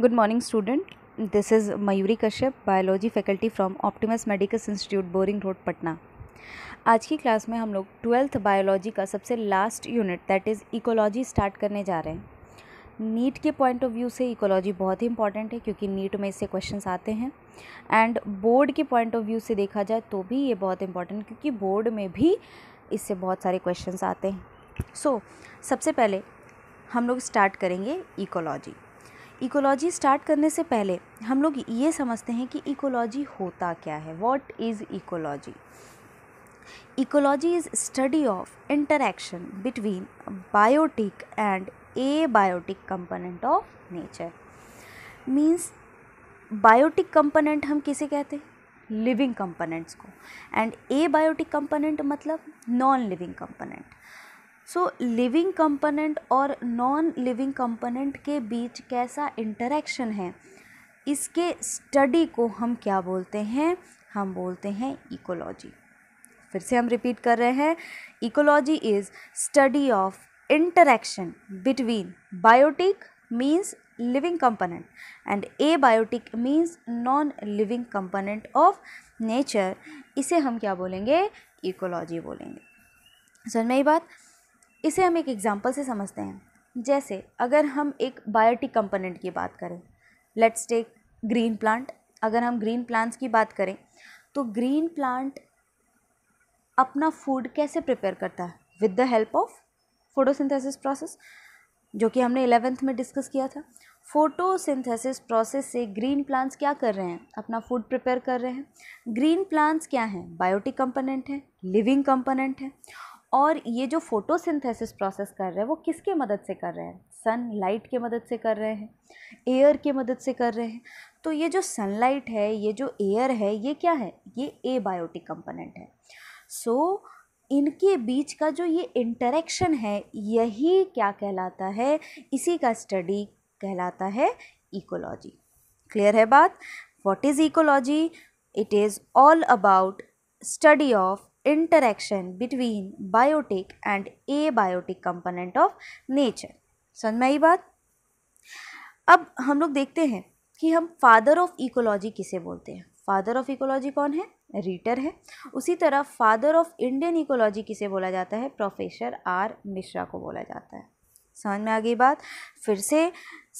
Good morning student this is Mayuri Kashyap biology faculty from Optimus medical institute Boring road Patna आज की class में हम लोग ट्वेल्थ बायोलॉजी का सबसे last unit that is ecology start करने जा रहे हैं नीट के पॉइंट ऑफ व्यू से इकोलॉजी बहुत ही इंपॉर्टेंट है क्योंकि नीट में इससे क्वेश्चन आते हैं एंड बोर्ड के पॉइंट ऑफ व्यू से देखा जाए तो भी ये बहुत इंपॉर्टेंट क्योंकि बोर्ड में भी इससे बहुत सारे क्वेश्चन आते हैं सो so, सबसे पहले हम लोग स्टार्ट करेंगे इकोलॉजी इकोलॉजी स्टार्ट करने से पहले हम लोग ये समझते हैं कि इकोलॉजी होता क्या है what is ecology ecology is study of interaction between biotic and abiotic component of nature means biotic component हम किसे कहते हैं लिविंग कंपोनेंट्स को एंड ए बायोटिक कंपोनेंट मतलब non living component so living component और non living component के बीच कैसा इंटरेक्शन है इसके स्टडी को हम क्या बोलते हैं हम बोलते हैं इकोलॉजी फिर से हम रिपीट कर रहे हैं ecology is study of between biotic means living component and abiotic means non living component of nature इसे हम क्या बोलेंगे इकोलॉजी बोलेंगे समझ में ही बात इसे हम एक एग्ज़ाम्पल से समझते हैं जैसे अगर हम एक बायोटिक कंपोनेंट की बात करें लेट्स टेक ग्रीन प्लांट अगर हम ग्रीन प्लांट्स की बात करें तो ग्रीन प्लांट अपना फूड कैसे प्रिपेयर करता है with the help of photosynthesis process जो कि हमने एलेवेंथ में डिस्कस किया था फोटोसिंथेसिस प्रोसेस से ग्रीन प्लांट्स क्या कर रहे हैं अपना फूड प्रिपेयर कर रहे हैं ग्रीन प्लांट्स क्या हैं बायोटिक कंपोनेंट हैं लिविंग कंपोनेंट हैं और ये जो फोटोसिंथेसिस प्रोसेस कर रहे हैं वो किसके मदद से कर रहे हैं सन लाइट के मदद से कर रहे हैं एयर के मदद से कर रहे हैं तो ये जो सनलाइट है ये जो एयर है ये क्या है ये ए बायोटिक कंपोनेंट है सो so, इनके बीच का जो ये इंटरेक्शन है यही क्या कहलाता है इसी का स्टडी कहलाता है इकोलॉजी क्लियर है बात what is ecology it is all about study of interaction between biotic and abiotic component of nature समझ में आई बात अब हम लोग देखते हैं कि हम फादर ऑफ इकोलॉजी किसे बोलते हैं फादर ऑफ इकोलॉजी कौन है रीटर है उसी तरह फादर ऑफ इंडियन इकोलॉजी किसे बोला जाता है प्रोफेसर आर मिश्रा को बोला जाता है समझ में आ गई बात फिर से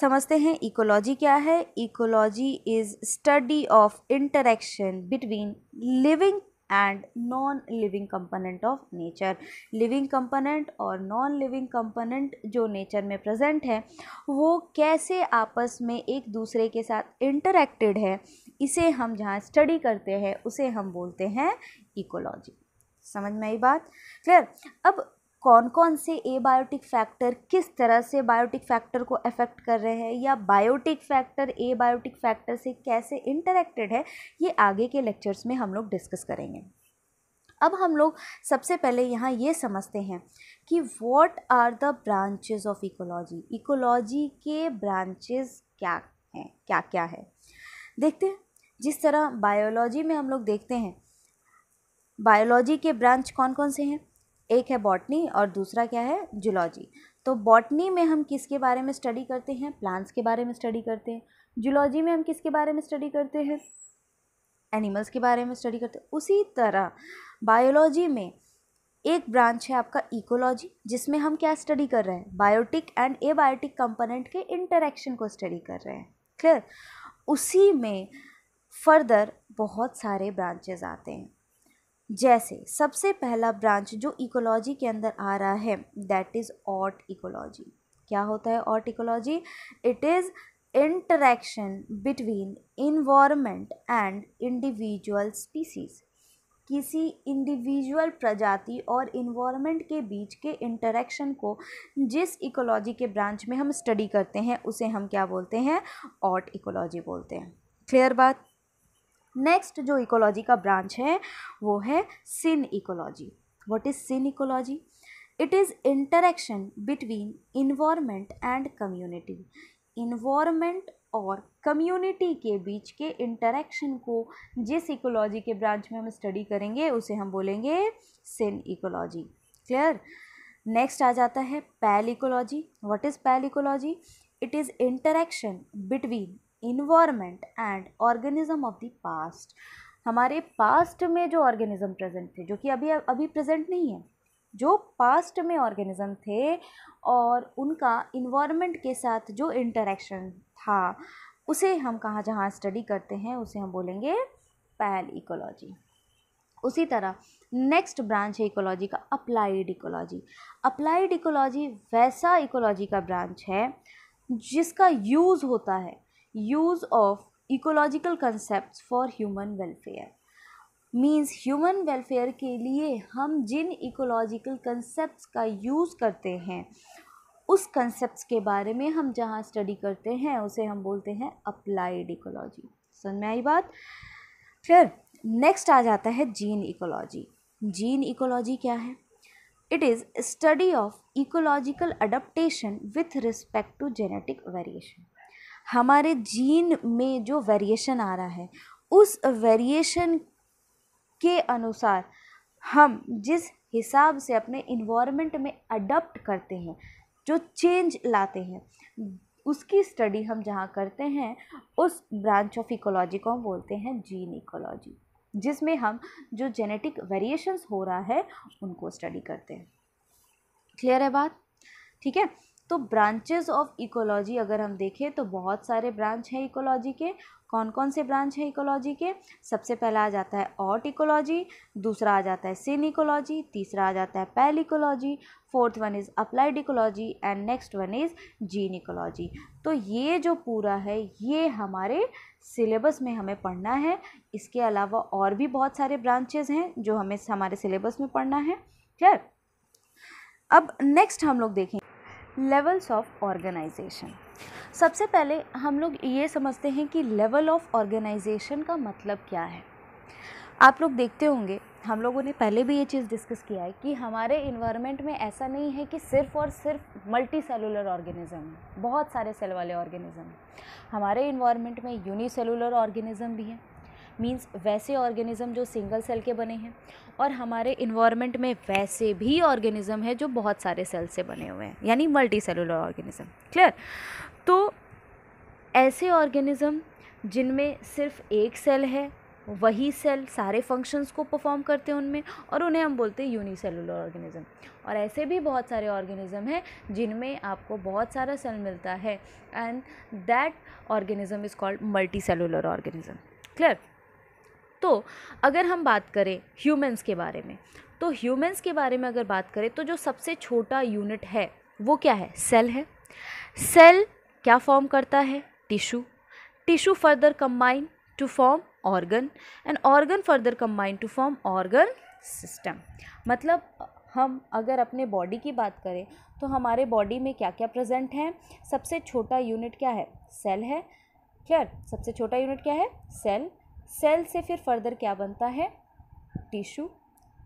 समझते हैं इकोलॉजी क्या है ecology is study of interaction between living and non living component of nature living component और नॉन लिविंग कंपोनेंट जो नेचर में प्रेजेंट है वो कैसे आपस में एक दूसरे के साथ इंटरेक्टेड है इसे हम जहाँ स्टडी करते हैं उसे हम बोलते हैं इकोलॉजी समझ में आई बात क्लियर अब कौन कौन से एबायोटिक फैक्टर किस तरह से बायोटिक फैक्टर को अफेक्ट कर रहे हैं या बायोटिक फैक्टर एबायोटिक फैक्टर से कैसे इंटरेक्टेड है ये आगे के लेक्चर्स में हम लोग डिस्कस करेंगे अब हम लोग सबसे पहले यहाँ ये समझते हैं कि what are the branches of ecology ecology के ब्रांचेज क्या हैं क्या क्या है देखते हैं जिस तरह बायोलॉजी में हम लोग देखते हैं बायोलॉजी के ब्रांच कौन कौन से हैं एक है बॉटनी और दूसरा क्या है जुलॉजी तो बॉटनी में हम किसके बारे में स्टडी करते हैं प्लांट्स के बारे में स्टडी करते हैं जुलॉजी में हम किसके बारे में स्टडी करते हैं एनिमल्स के बारे में स्टडी करते हैं उसी तरह बायोलॉजी में एक ब्रांच है आपका इकोलॉजी जिसमें हम क्या स्टडी कर रहे हैं बायोटिक एंड एबायोटिक कंपोनेंट के इंटरेक्शन को स्टडी कर रहे हैं क्लियर उसी में फर्दर बहुत सारे ब्रांचेज आते हैं जैसे सबसे पहला ब्रांच जो इकोलॉजी के अंदर आ रहा है दैट इज़ ऑट इकोलॉजी क्या होता है autecology it is interaction between environment and individual species किसी इंडिविजुअल प्रजाति और इन्वायरमेंट के बीच के इंटरेक्शन को जिस इकोलॉजी के ब्रांच में हम स्टडी करते हैं उसे हम क्या बोलते हैं ऑट इकोलॉजी बोलते हैं क्लियर बात नेक्स्ट जो इकोलॉजी का ब्रांच है वो है synecology what is synecology it is interaction between environment and community environment और कम्युनिटी के बीच के इंटरेक्शन को जिस इकोलॉजी के ब्रांच में हम स्टडी करेंगे उसे हम बोलेंगे सिन इकोलॉजी क्लियर नेक्स्ट आ जाता है palaeoecology what is palaeoecology it is interaction between environment and organism of the past हमारे पास्ट में जो ऑर्गेनिज्म प्रेजेंट थे जो कि अभी अभी प्रेजेंट नहीं है जो पास्ट में ऑर्गेनिज्म थे और उनका इन्वायरमेंट के साथ जो इंटरेक्शन था उसे हम कहाँ जहाँ स्टडी करते हैं उसे हम बोलेंगे पैल इकोलॉजी उसी तरह नेक्स्ट ब्रांच है इकोलॉजी का अप्लाइड इकोलॉजी अप्लाइड इकोलॉजी वैसा इकोलॉजी का ब्रांच है जिसका यूज़ होता है use of ecological concept for human welfare means human welfare के लिए हम जिन इकोलॉजिकल कंसेप्ट का यूज़ करते हैं उस कंसेप्ट के बारे में हम जहाँ स्टडी करते हैं उसे हम बोलते हैं अप्लाइड इकोलॉजी समझ में आई बात फिर नेक्स्ट आ जाता है जीन इकोलॉजी जीन इकोलॉजी क्या है it is study of ecological adaptation with respect to genetic variation हमारे जीन में जो वेरिएशन आ रहा है उस वेरिएशन के अनुसार हम जिस हिसाब से अपने इन्वायरमेंट में अडप्ट करते हैं जो चेंज लाते हैं उसकी स्टडी हम जहाँ करते हैं उस ब्रांच ऑफ इकोलॉजी को हम बोलते हैं जीन इकोलॉजी जिसमें हम जो जेनेटिक वेरिएशंस हो रहा है उनको स्टडी करते हैं क्लियर है बात ठीक है तो ब्रांचेस ऑफ इकोलॉजी अगर हम देखें तो बहुत सारे ब्रांच हैं इकोलॉजी के कौन कौन से ब्रांच हैं इकोलॉजी के सबसे पहला आ जाता है ऑट इकोलॉजी दूसरा आ जाता है सिन इकोलॉजी तीसरा आ जाता है palaeoecology fourth one is applied ecology and next one is genecology तो ये जो पूरा है ये हमारे सिलेबस में हमें पढ़ना है इसके अलावा और भी बहुत सारे ब्रांचेज हैं जो हमें हमारे सिलेबस में पढ़ना है क्लियर अब नेक्स्ट हम लोग देखें लेवल्स ऑफ ऑर्गेनाइजेशन सबसे पहले हम लोग ये समझते हैं कि लेवल ऑफ ऑर्गेनाइजेशन का मतलब क्या है आप लोग देखते होंगे हम लोगों ने पहले भी ये चीज़ डिस्कस किया है कि हमारे इन्वायरमेंट में ऐसा नहीं है कि सिर्फ और सिर्फ मल्टी सेलुलर ऑर्गेनिज़म बहुत सारे सेल वाले ऑर्गेनिज़म हमारे इन्वायरमेंट में यूनी सेलुलर ऑर्गेनिज़म भी हैं मीन्स वैसे ऑर्गेनिज़म जो सिंगल सेल के बने हैं और हमारे इन्वायरमेंट में वैसे भी ऑर्गेनिज़म है जो बहुत सारे सेल से बने हुए हैं यानी मल्टी सेलुलर ऑर्गेनिज़म क्लियर तो ऐसे ऑर्गेनिज़म जिनमें सिर्फ एक सेल है वही सेल सारे फंक्शंस को परफॉर्म करते हैं उनमें और उन्हें हम बोलते हैं यूनिसेलुलर ऑर्गेनिज़म और ऐसे भी बहुत सारे ऑर्गेनिज़म हैं जिनमें आपको बहुत सारा सेल मिलता है and that organism is called multicellular organism clear तो अगर हम बात करें ह्यूमंस के बारे में तो ह्यूमंस के बारे में अगर बात करें तो जो सबसे छोटा यूनिट है वो क्या है सेल है सेल क्या फॉर्म करता है tissue tissue further combine to form organ and organ further combine to form organ system मतलब हम अगर अपने बॉडी की बात करें तो हमारे बॉडी में क्या क्या प्रेजेंट हैं सबसे छोटा यूनिट क्या है सेल है क्लियर सबसे छोटा यूनिट क्या है सेल सेल से फिर फर्दर क्या बनता है टिशू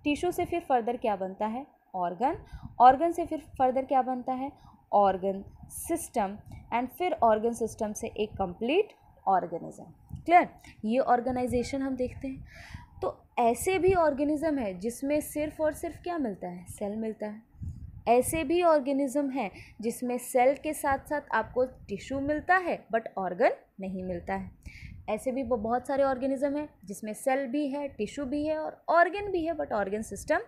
टिशू से फिर फर्दर क्या बनता है ऑर्गन ऑर्गन से फिर फर्दर क्या बनता है ऑर्गन सिस्टम एंड फिर ऑर्गन सिस्टम से एक कंप्लीट ऑर्गेनिज्म क्लियर ये ऑर्गेनाइजेशन हम देखते हैं तो ऐसे भी ऑर्गेनिज्म है जिसमें सिर्फ और सिर्फ क्या मिलता है सेल मिलता है ऐसे भी ऑर्गेनिज्म हैं जिसमें सेल के साथ साथ आपको टिश्यू मिलता है बट ऑर्गन नहीं मिलता है ऐसे भी बहुत सारे ऑर्गेनिज्म हैं जिसमें सेल भी है टिश्यू भी है और ऑर्गेन भी है बट ऑर्गेन सिस्टम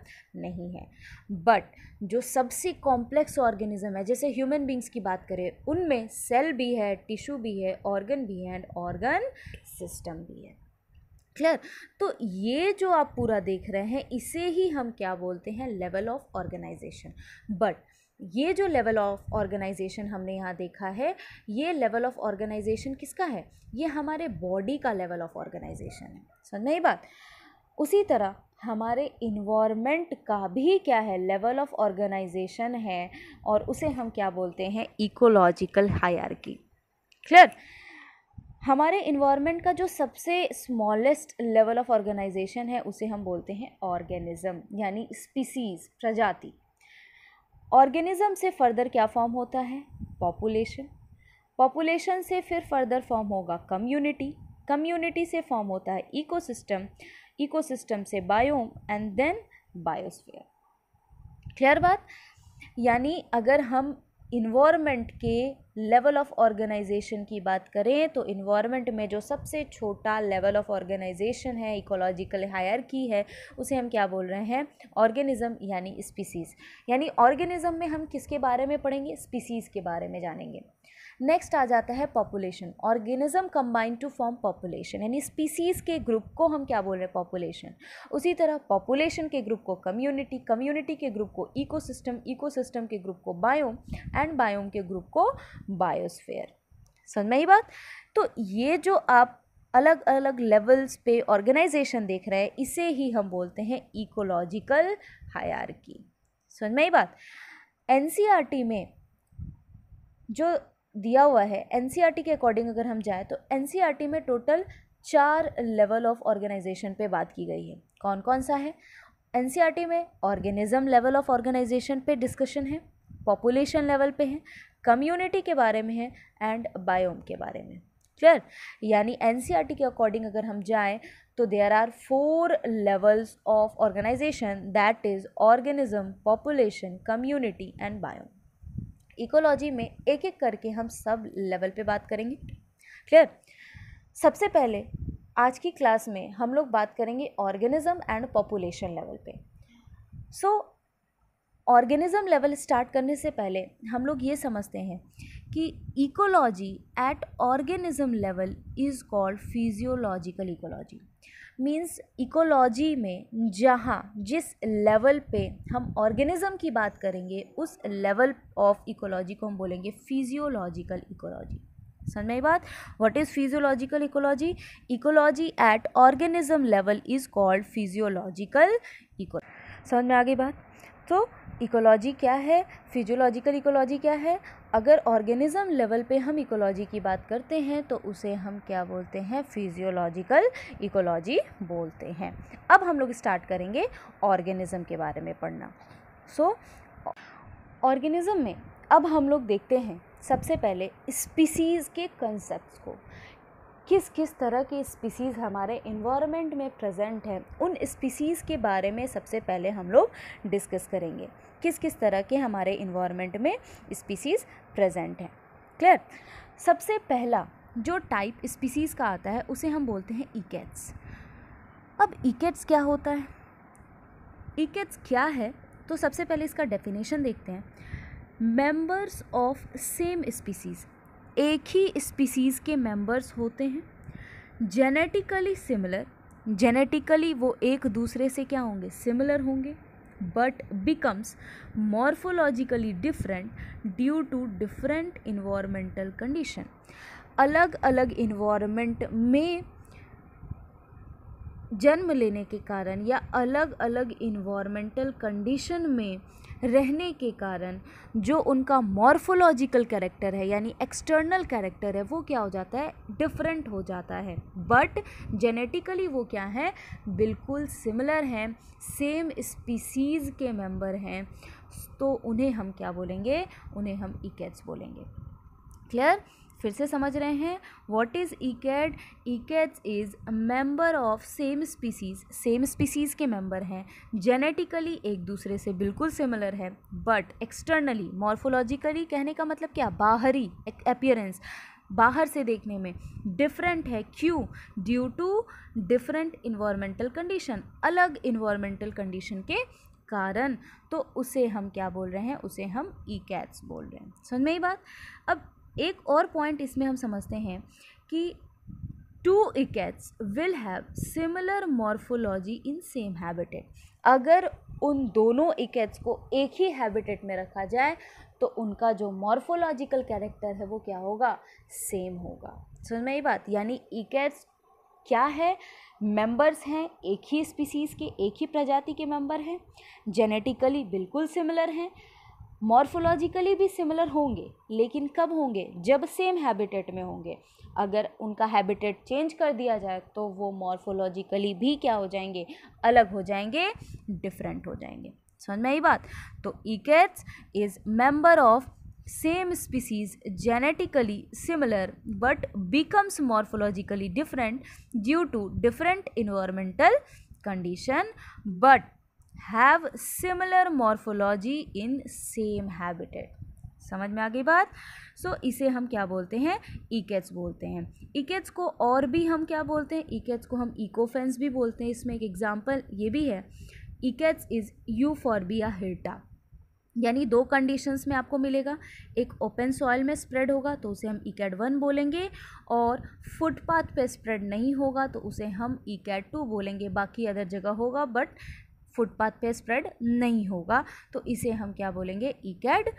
नहीं है बट जो सबसे कॉम्प्लेक्स ऑर्गेनिज्म है जैसे ह्यूमन बींग्स की बात करें उनमें सेल भी है टिश्यू भी है ऑर्गन भी है एंड ऑर्गन सिस्टम भी है क्लियर तो ये जो आप पूरा देख रहे हैं इसे ही हम क्या बोलते हैं लेवल ऑफ ऑर्गेनाइजेशन बट ये जो लेवल ऑफ ऑर्गेनाइजेशन हमने यहाँ देखा है ये लेवल ऑफ ऑर्गेनाइजेशन किसका है ये हमारे बॉडी का लेवल ऑफ ऑर्गेनाइजेशन है समझ नहीं बात उसी तरह हमारे इन्वायरमेंट का भी क्या है लेवल ऑफ ऑर्गेनाइजेशन है और उसे हम क्या बोलते हैं इकोलॉजिकल हायरकी क्लियर हमारे इन्वायरमेंट का जो सबसे स्मॉलेस्ट लेवल ऑफ ऑर्गेनाइजेशन है उसे हम बोलते हैं ऑर्गेनिज्म यानी स्पीसीज प्रजाति ऑर्गेनिज़म से फर्दर क्या फॉर्म होता है पॉपुलेशन पॉपुलेशन से फिर फर्दर फॉर्म होगा कम्युनिटी कम्युनिटी से फॉर्म होता है इकोसिस्टम इकोसिस्टम से biome and then biosphere clear बात यानी अगर हम इन्वायरमेंट के लेवल ऑफ ऑर्गेनाइजेशन की बात करें तो इन्वायरमेंट में जो सबसे छोटा लेवल ऑफ ऑर्गेनाइजेशन है इकोलॉजिकल की है उसे हम क्या बोल रहे हैं ऑर्गेनिज्म यानी स्पीसीज़ यानी ऑर्गेनिज्म में हम किसके बारे में पढ़ेंगे स्पीसीज़ के बारे में जानेंगे नेक्स्ट आ जाता है population organism combined to form population यानी स्पीसीज़ के ग्रुप को हम क्या बोल रहे हैं पॉपुलेशन उसी तरह पॉपुलेशन के ग्रुप को कम्युनिटी कम्युनिटी के ग्रुप को इकोसिस्टम इकोसिस्टम के ग्रुप को बायोम एंड बायोम के ग्रुप को बायोस्फेयर समझ में ही बात तो ये जो आप अलग अलग लेवल्स पे ऑर्गेनाइजेशन देख रहे हैं इसे ही हम बोलते हैं इकोलॉजिकल हायर की समझ में ही बात एन e में जो दिया हुआ है एन e के अकॉर्डिंग अगर हम जाएँ तो एन e में टोटल चार लेवल ऑफ ऑर्गेनाइजेशन पे बात की गई है कौन कौन सा है एन e में ऑर्गेनिज्म लेवल ऑफ ऑर्गेनाइजेशन पे डिस्कशन है पॉपुलेशन लेवल पे है कम्युनिटी के बारे में है एंड बायोम के बारे में क्लियर यानी एन के अकॉर्डिंग अगर हम जाएँ तो there are four levels of organisation that is organism population community and biome ecology में एक एक करके हम सब लेवल पे बात करेंगे क्लियर सबसे पहले आज की क्लास में हम लोग बात करेंगे ऑर्गेनिज्म एंड पॉपुलेशन लेवल पे सो ऑर्गेनिज्म लेवल स्टार्ट करने से पहले हम लोग ये समझते हैं कि ecology at organism level is called physiological ecology means ecology में जहाँ जिस लेवल पे हम ऑर्गेनिज़म की बात करेंगे उस लेवल ऑफ इकोलॉजी को हम बोलेंगे फिजियोलॉजिकल इकोलॉजी समझ में बात what is physiological ecology ecology at organism level is called physiological eco समझ में आ गई बात तो so, इकोलॉजी क्या है फिजियोलॉजिकल इकोलॉजी क्या है अगर ऑर्गेनिज़म लेवल पे हम इकोलॉजी की बात करते हैं तो उसे हम क्या बोलते हैं फिजियोलॉजिकल इकोलॉजी बोलते हैं अब हम लोग स्टार्ट करेंगे ऑर्गेनिज़म के बारे में पढ़ना सो so, ऑर्गेनिज़म में अब हम लोग देखते हैं सबसे पहले स्पीसीज़ के कंसेप्ट को किस किस तरह की स्पीसीज़ हमारे इन्वायरमेंट में प्रेजेंट है उन स्पीसीज़ के बारे में सबसे पहले हम लोग डिस्कस करेंगे किस किस तरह के हमारे इन्वायरमेंट में स्पीसीज़ प्रेजेंट हैं क्लियर सबसे पहला जो टाइप स्पीसीज़ का आता है उसे हम बोलते हैं इकेट्स अब इकेट्स क्या होता है इकेट्स क्या है तो सबसे पहले इसका डेफिनेशन देखते हैं मेंबर्स ऑफ सेम स्पीसीज़ एक ही स्पीसीज़ के मेंबर्स होते हैं जेनेटिकली सिमिलर जेनेटिकली वो एक दूसरे से क्या होंगे सिमिलर होंगे but becomes morphologically different due to different environmental condition अलग अलग इन्वामेंट में जन्म लेने के कारण या अलग अलग इन्वामेंटल कंडीशन में रहने के कारण जो उनका मॉर्फोलॉजिकल कैरेक्टर है यानी एक्सटर्नल कैरेक्टर है वो क्या हो जाता है डिफरेंट हो जाता है बट जेनेटिकली वो क्या है बिल्कुल सिमिलर हैं सेम स्पीसीज़ के मेंबर हैं तो उन्हें हम क्या बोलेंगे उन्हें हम इकेट्स बोलेंगे क्लियर फिर से समझ रहे हैं वॉट इज़ ई ecads is member of same species same species के मेंबर हैं जेनेटिकली एक दूसरे से बिल्कुल सिमिलर है बट एक्सटर्नली मॉर्फोलॉजिकली कहने का मतलब क्या बाहरी अपियरेंस बाहर से देखने में डिफरेंट है क्यों due to different environmental condition अलग इन्वायरमेंटल कंडीशन के कारण तो उसे हम क्या बोल रहे हैं उसे हम ई e कैट्स बोल रहे हैं समझ में ही बात अब एक और पॉइंट इसमें हम समझते हैं कि two ecads will have similar morphology in same habitat अगर उन दोनों इकेट्स को एक ही हैबिटेट में रखा जाए तो उनका जो मॉर्फोलॉजिकल कैरेक्टर है वो क्या होगा सेम होगा सुन में ये बात यानी इकेट्स क्या है मेंबर्स हैं एक ही स्पीसीज़ के एक ही प्रजाति के मेंबर हैं जेनेटिकली बिल्कुल सिमिलर हैं मॉर्फोलॉजिकली भी सिमिलर होंगे लेकिन कब होंगे जब सेम हैबिटेट में होंगे अगर उनका हैबिटेट चेंज कर दिया जाए तो वो मॉर्फोलॉजिकली भी क्या हो जाएंगे अलग हो जाएंगे डिफरेंट हो जाएंगे समझ में आई बात तो ecads is member of same species genetically similar but becomes morphologically different due to different environmental condition but have similar morphology in same habitat समझ में आ गई बात सो so, इसे हम क्या बोलते हैं इकेट्स बोलते हैं इकेट्स को और भी हम क्या बोलते हैं इकेट्स को हम इकोफेंस भी बोलते हैं इसमें एक एग्जाम्पल ये भी है ecads is Euphorbia हिल्टा यानी दो कंडीशंस में आपको मिलेगा एक ओपन सॉइल में स्प्रेड होगा तो उसे हम इकेट वन बोलेंगे और फुटपाथ पे स्प्रेड नहीं होगा तो उसे हम इकेट टू बोलेंगे बाकी अदर जगह होगा बट फुटपाथ पे स्प्रेड नहीं होगा तो इसे हम क्या बोलेंगे ई e कैड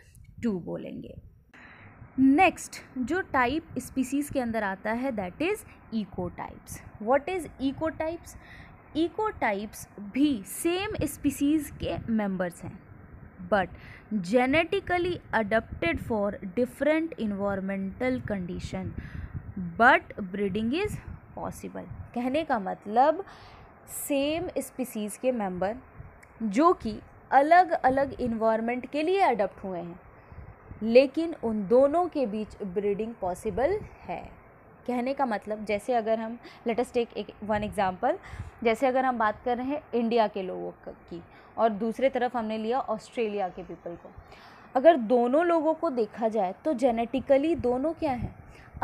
टू बोलेंगे नेक्स्ट जो टाइप स्पीसीज़ के अंदर आता है that is ecotypes what is ecotypes ecotypes भी सेम स्पीसीज़ के मेंबर्स हैं but genetically adapted for different environmental condition but breeding is possible कहने का मतलब सेम स्पीसीज़ के मेंबर जो कि अलग अलग इन्वायरमेंट के लिए अडप्ट हुए हैं लेकिन उन दोनों के बीच ब्रीडिंग पॉसिबल है कहने का मतलब जैसे अगर हम लेटेस्ट टेक एक वन एग्ज़ाम्पल जैसे अगर हम बात कर रहे हैं इंडिया के लोगों की और दूसरे तरफ हमने लिया ऑस्ट्रेलिया के पीपल को अगर दोनों लोगों को देखा जाए तो जेनेटिकली दोनों क्या हैं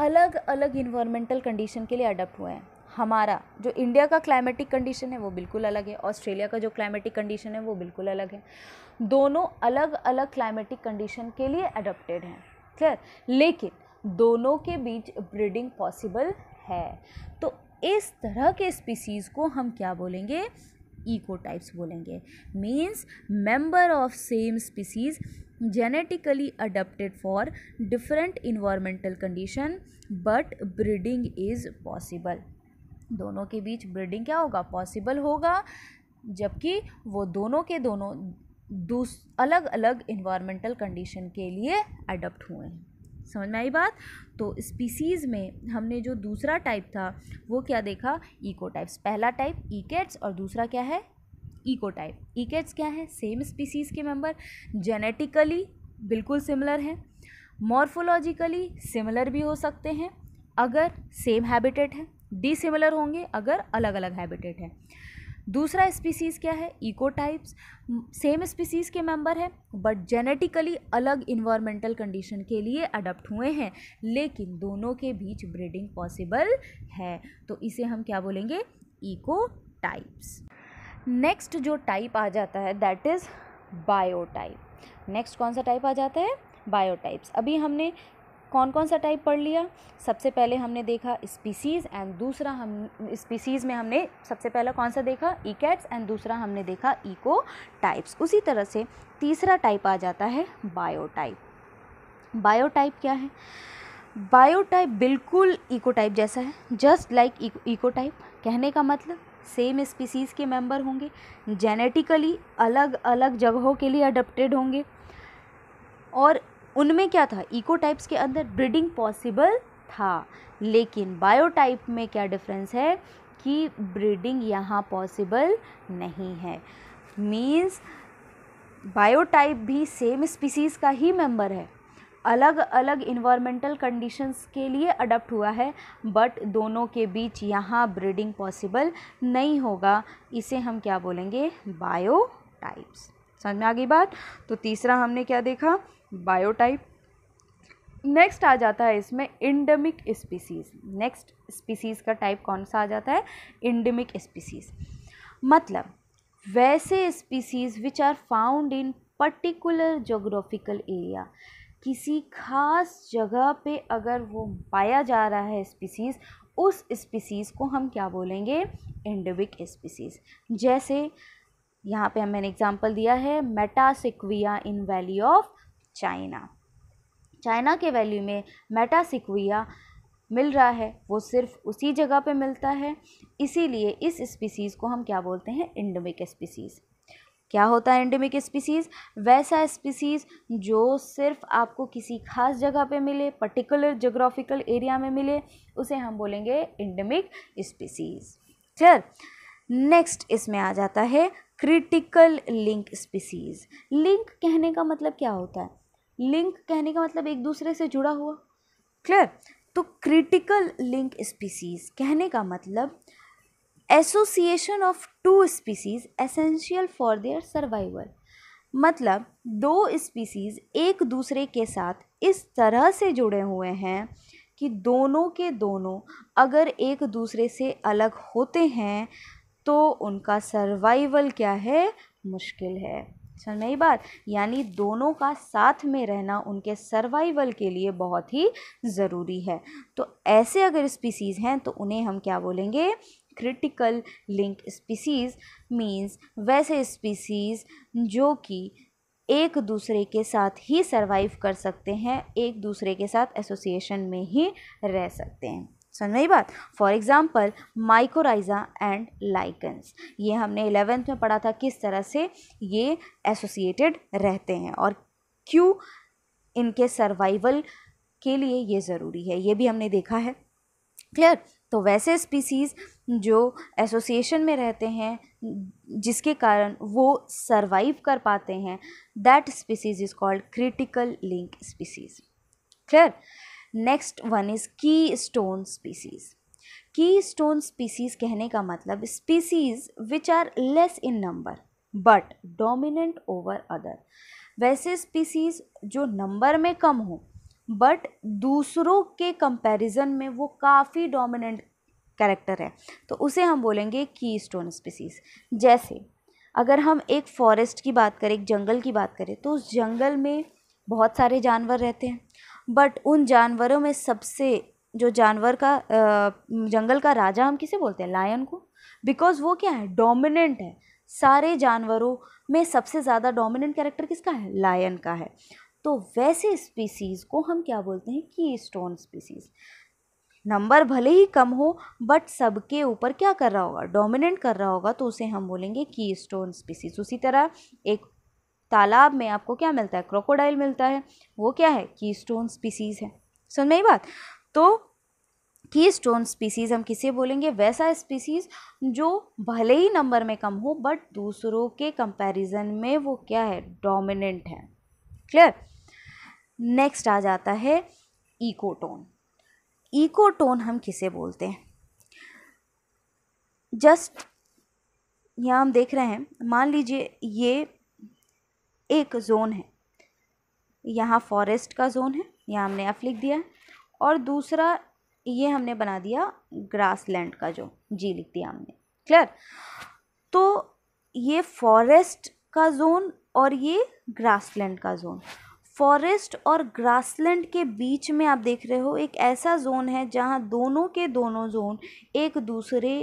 अलग अलग इन्वायरमेंटल कंडीशन के लिए अडप्ट हुए हैं हमारा जो इंडिया का क्लाइमेटिक कंडीशन है वो बिल्कुल अलग है ऑस्ट्रेलिया का जो क्लाइमेटिक कंडीशन है वो बिल्कुल अलग है दोनों अलग अलग क्लाइमेटिक कंडीशन के लिए अडोप्टेड हैं क्लियर लेकिन दोनों के बीच ब्रीडिंग पॉसिबल है तो इस तरह के स्पीसीज़ को हम क्या बोलेंगे इको टाइप्स बोलेंगे means member of same species genetically adapted for different environmental condition but breeding is possible दोनों के बीच ब्रीडिंग क्या होगा पॉसिबल होगा जबकि वो दोनों के दोनों दूस अलग अलग इन्वायरमेंटल कंडीशन के लिए अडप्ट हुए हैं समझ में आई बात तो स्पीसीज़ में हमने जो दूसरा टाइप था वो क्या देखा इको टाइप्स पहला टाइप ईकेट्स और दूसरा क्या है इको टाइप ईकेट्स क्या है सेम स्पीसीज़ के मेंबर जेनेटिकली बिल्कुल सिमिलर हैं मॉर्फोलॉजिकली सिमिलर भी हो सकते हैं अगर सेम हैबिटेट है डिसिमिलर होंगे अगर अलग अलग हैबिटेट है दूसरा स्पीसीज़ क्या है इको टाइप्स सेम स्पीसीज़ के मेंबर हैं बट जेनेटिकली अलग इन्वायरमेंटल कंडीशन के लिए अडप्ट हुए हैं लेकिन दोनों के बीच ब्रीडिंग पॉसिबल है तो इसे हम क्या बोलेंगे इको टाइप्स नेक्स्ट जो टाइप आ जाता है दैट इज़ बायोटाइप नेक्स्ट कौन सा टाइप आ जाता है बायोटाइप्स अभी हमने कौन कौन सा टाइप पढ़ लिया सबसे पहले हमने देखा स्पीसीज़ एंड दूसरा हम स्पीसीज़ में हमने सबसे पहला कौन सा देखा कैट्स एंड दूसरा हमने देखा इको टाइप्स उसी तरह से तीसरा टाइप आ जाता है बायोटाइप बायोटाइप क्या है बायोटाइप बिल्कुल इकोटाइप जैसा है जस्ट लाइक इकोटाइप कहने का मतलब सेम स्पीसीज़ के मेंबर होंगे जेनेटिकली अलग अलग जगहों के लिए अडप्टेड होंगे और उनमें क्या था इको टाइप्स के अंदर ब्रीडिंग पॉसिबल था लेकिन बायोटाइप में क्या डिफरेंस है कि ब्रीडिंग यहाँ पॉसिबल नहीं है मीन्स बायोटाइप भी सेम स्पीसीज़ का ही मेंबर है अलग अलग इन्वामेंटल कंडीशंस के लिए अडप्ट हुआ है बट दोनों के बीच यहाँ ब्रीडिंग पॉसिबल नहीं होगा इसे हम क्या बोलेंगे बायो टाइप्स समझ में आ गई बात तो तीसरा हमने क्या देखा बायोटाइप नेक्स्ट आ जाता है इसमें इंडमिक स्पीसीज़ नेक्स्ट स्पीसीज़ का टाइप कौन सा आ जाता है इंडमिक स्पीसीज़ मतलब वैसे species which are found in particular geographical area किसी खास जगह पे अगर वो पाया जा रहा है स्पीसीज़ उस स्पीसीज़ को हम क्या बोलेंगे इंडमिक स्पीसीज़ जैसे यहाँ पे मैंने एग्जांपल दिया है metasequoia in valley of China China के वैली में मेटासिक्विया मिल रहा है वो सिर्फ उसी जगह पे मिलता है इसीलिए इस स्पीसीज़ को हम क्या बोलते हैं इंडमिक स्पीसीज़ क्या होता है एंडेमिक स्पीसीज़ वैसा स्पीसीज़ जो सिर्फ आपको किसी खास जगह पे मिले पर्टिकुलर जोग्राफिकल एरिया में मिले उसे हम बोलेंगे एंडेमिक स्पीसीज़ क्लियर नेक्स्ट इसमें आ जाता है क्रिटिकल लिंक स्पीसीज़ लिंक कहने का मतलब क्या होता है लिंक कहने का मतलब एक दूसरे से जुड़ा हुआ क्लियर तो क्रिटिकल लिंक स्पीसीज कहने का मतलब association of two species essential for their survival मतलब दो स्पीसीज एक दूसरे के साथ इस तरह से जुड़े हुए हैं कि दोनों के दोनों अगर एक दूसरे से अलग होते हैं तो उनका सर्वाइवल क्या है मुश्किल है समझ बात यानी दोनों का साथ में रहना उनके सर्वाइवल के लिए बहुत ही ज़रूरी है तो ऐसे अगर स्पीसीज़ हैं तो उन्हें हम क्या बोलेंगे क्रिटिकल लिंक स्पीसीज़ मीन्स वैसे स्पीसीज़ जो कि एक दूसरे के साथ ही सर्वाइव कर सकते हैं एक दूसरे के साथ एसोसिएशन में ही रह सकते हैं समझ में बात for example mycorrhiza and lichens ये हमने एलेवेंथ में पढ़ा था किस तरह से ये एसोसिएटेड रहते हैं और क्यों इनके सर्वाइवल के लिए ये ज़रूरी है ये भी हमने देखा है क्लियर तो वैसे स्पीसीज़ जो एसोसिएशन में रहते हैं जिसके कारण वो सर्वाइव कर पाते हैं that species is called critical link species clear next one is keystone species keystone species कहने का मतलब species which are less in number but dominant over other वैसे स्पीसीज़ जो नंबर में कम हो बट दूसरों के कंपैरिजन में वो काफ़ी डोमिनेंट कैरेक्टर है तो उसे हम बोलेंगे की स्टोन स्पीसीज़ जैसे अगर हम एक फॉरेस्ट की बात करें एक जंगल की बात करें तो उस जंगल में बहुत सारे जानवर रहते हैं बट उन जानवरों में सबसे जो जानवर का जंगल का राजा हम किसे बोलते हैं लायन को बिकॉज वो क्या है डोमिनेंट है सारे जानवरों में सबसे ज़्यादा डोमिनेंट कैरेक्टर किसका है लायन का है तो वैसे स्पीसीज़ को हम क्या बोलते हैं की स्टोन स्पीसीज़ नंबर भले ही कम हो बट सबके ऊपर क्या कर रहा होगा डोमिनेंट कर रहा होगा तो उसे हम बोलेंगे की स्टोन स्पीसीज उसी तरह एक तालाब में आपको क्या मिलता है क्रोकोडाइल मिलता है वो क्या है की स्टोन स्पीसीज़ है सुन ही बात तो की स्टोन स्पीसीज़ हम किसे बोलेंगे वैसा स्पीसीज़ जो भले ही नंबर में कम हो बट दूसरों के कंपैरिजन में वो क्या है डोमिनेंट है क्लियर नेक्स्ट आ जाता है इकोटोन इकोटोन हम किसे बोलते हैं जस्ट यहाँ हम देख रहे हैं मान लीजिए ये एक जोन है यहाँ फॉरेस्ट का जोन है यहाँ हमने एफ लिख दिया है और दूसरा ये हमने बना दिया ग्रास लैंड का जो जी लिख दिया हमने क्लियर तो ये फॉरेस्ट का जोन और ये ग्रासलैंड का जोन फॉरेस्ट और ग्रासलैंड के बीच में आप देख रहे हो एक ऐसा जोन है जहाँ दोनों के दोनों जोन एक दूसरे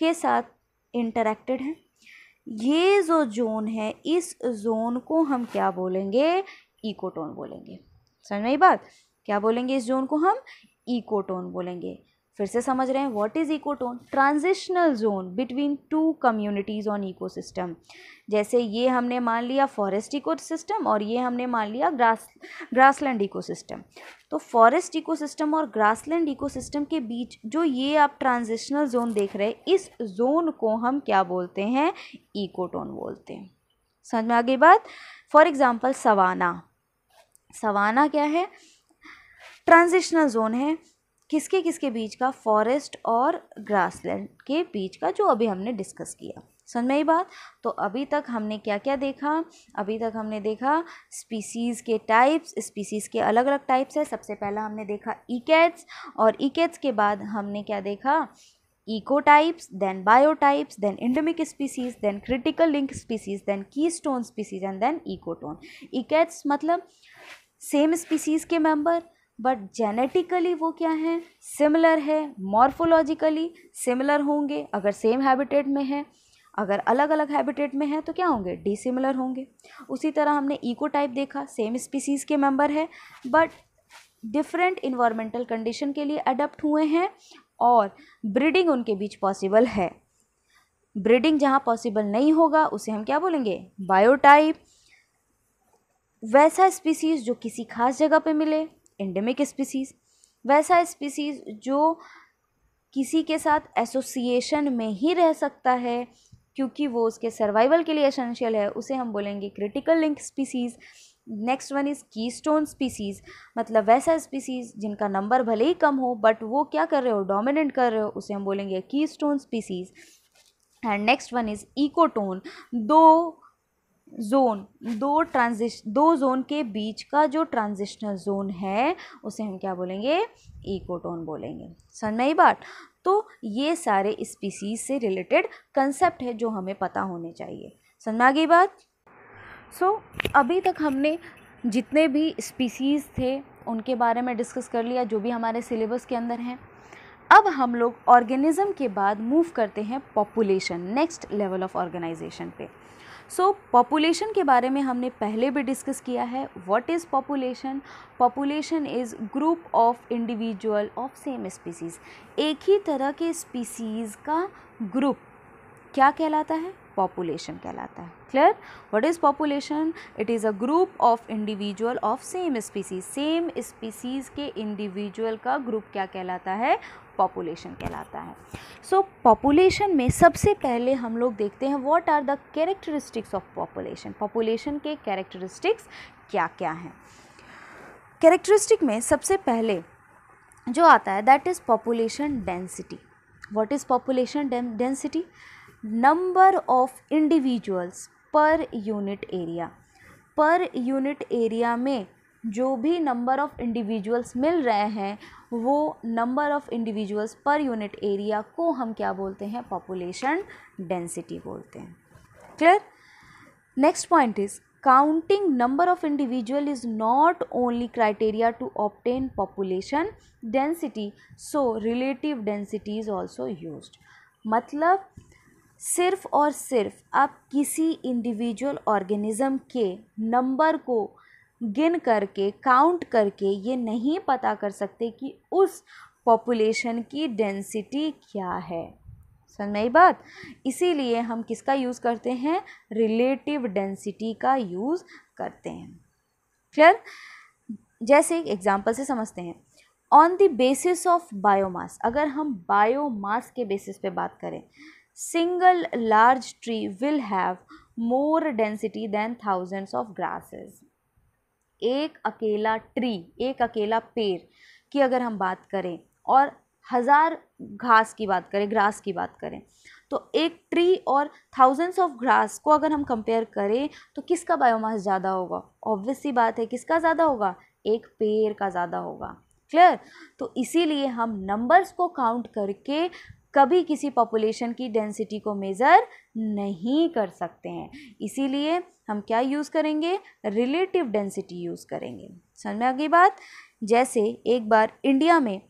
के साथ इंटरेक्टेड हैं ये जो जोन है इस जोन को हम क्या बोलेंगे इकोटोन बोलेंगे समझ में बात क्या बोलेंगे इस जोन को हम इकोटोन बोलेंगे फिर से समझ रहे हैं what is ecotone transitional zone between two communities on ecosystem जैसे ये हमने मान लिया फॉरेस्ट इकोसिस्टम और ये हमने मान लिया ग्रास ग्रासलैंड इकोसिस्टम तो फॉरेस्ट इकोसिस्टम और ग्रासलैंड इकोसिस्टम के बीच जो ये आप ट्रांजिशनल जोन देख रहे हैं इस जोन को हम क्या बोलते हैं इकोटोन बोलते हैं समझ में आगे बात फॉर एग्ज़ाम्पल सवाना सवाना क्या है ट्रांजिशनल जोन है किसके किसके बीच का फॉरेस्ट और ग्रासलैंड के बीच का जो अभी हमने डिस्कस किया समझ में ही बात तो अभी तक हमने क्या क्या देखा अभी तक हमने देखा स्पीसीज़ के टाइप्स स्पीसीज़ के अलग अलग टाइप्स है सबसे पहला हमने देखा ईकेट्स और ईकेट्स के बाद हमने क्या देखा ecotypes then biotypes endemic endemic then critical link link then keystone species and then ecotone ecats मतलब सेम स्पीसीज़ के मेंबर बट जेनेटिकली वो क्या है सिमिलर है मॉर्फोलॉजिकली सिमिलर होंगे अगर सेम हैबिटेट में है अगर अलग अलग हैबिटेट में है तो क्या होंगे डिसिमिलर होंगे उसी तरह हमने इको टाइप देखा सेम स्पीसीज़ के मेंबर है बट डिफरेंट इन्वायरमेंटल कंडीशन के लिए अडेप्ट हुए हैं और ब्रीडिंग उनके बीच पॉसिबल है ब्रीडिंग जहाँ पॉसिबल नहीं होगा उसे हम क्या बोलेंगे बायोटाइप वैसा स्पीसीज़ जो किसी खास जगह पे मिले एंडेमिक स्पीसीज़ वैसा स्पीसीज़ जो किसी के साथ एसोसिएशन में ही रह सकता है क्योंकि वो उसके सर्वाइवल के लिए एसेंशियल है उसे हम बोलेंगे critical link species next one is keystone species मतलब वैसा स्पीसीज़ जिनका नंबर भले ही कम हो बट वो क्या कर रहे हो डोमिनेट कर रहे हो उसे हम बोलेंगे keystone species and next one is ecotone दो जोन दो ट्रांजिश दो जोन के बीच का जो ट्रांजिशनल जोन है उसे हम क्या बोलेंगे इकोटोन बोलेंगे समझ में ही बात तो ये सारे स्पीसीज से रिलेटेड कंसेप्ट है जो हमें पता होने चाहिए समझ में आ गई बात सो so, अभी तक हमने जितने भी स्पीसीज़ थे उनके बारे में डिस्कस कर लिया जो भी हमारे सिलेबस के अंदर हैं अब हम लोग ऑर्गेनिज़म के बाद मूव करते हैं population next level of organisation पे सो so, पॉपुलेशन के बारे में हमने पहले भी डिस्कस किया है what is population population is group of individual of same species एक ही तरह के स्पीसीज़ का ग्रुप क्या कहलाता है पॉपुलेशन कहलाता है clear what is population it is a group of individual of same species same species के इंडिविजुअल का ग्रुप क्या कहलाता है पॉपुलेशन कहलाता है सो so, पॉपुलेशन में सबसे पहले हम लोग देखते हैं what are the characteristics of population population के कैरेक्टरिस्टिक्स क्या क्या हैं कैरेक्टरिस्टिक में सबसे पहले जो आता है that is population density what is population density number of individuals per unit area per unit area में जो भी नंबर ऑफ़ इंडिविजुअल्स मिल रहे हैं वो number of individuals per unit area को हम क्या बोलते हैं पॉपुलेशन डेंसिटी बोलते हैं clear next point is counting number of individual is not only criteria to obtain population density so relative density is also use मतलब सिर्फ़ और सिर्फ आप किसी इंडिविजुअल ऑर्गेनिज़म के नंबर को गिन करके काउंट करके ये नहीं पता कर सकते कि उस पॉपुलेशन की डेंसिटी क्या है समझ में बात इसीलिए हम किसका यूज़ करते हैं रिलेटिव डेंसिटी का यूज़ करते हैं क्लियर जैसे एक एग्जांपल से समझते हैं on the basis of biomass अगर हम बायोमास के बेसिस पे बात करें single large tree will have more density than thousands of grasses. एक अकेला ट्री एक अकेला पेड़ की अगर हम बात करें और हज़ार घास की बात करें ग्रास की बात करें तो एक ट्री और थाउजेंड्स ऑफ ग्रास को अगर हम कंपेयर करें तो किसका बायोमास ज़्यादा होगा ऑब्वियस सी बात है किसका ज़्यादा होगा एक पेड़ का ज़्यादा होगा क्लियर तो इसीलिए हम नंबर्स को काउंट करके कभी किसी पॉपुलेशन की डेंसिटी को मेज़र नहीं कर सकते हैं इसीलिए हम क्या यूज़ करेंगे रिलेटिव डेंसिटी यूज़ करेंगे समझ में आगे बात जैसे एक बार इंडिया में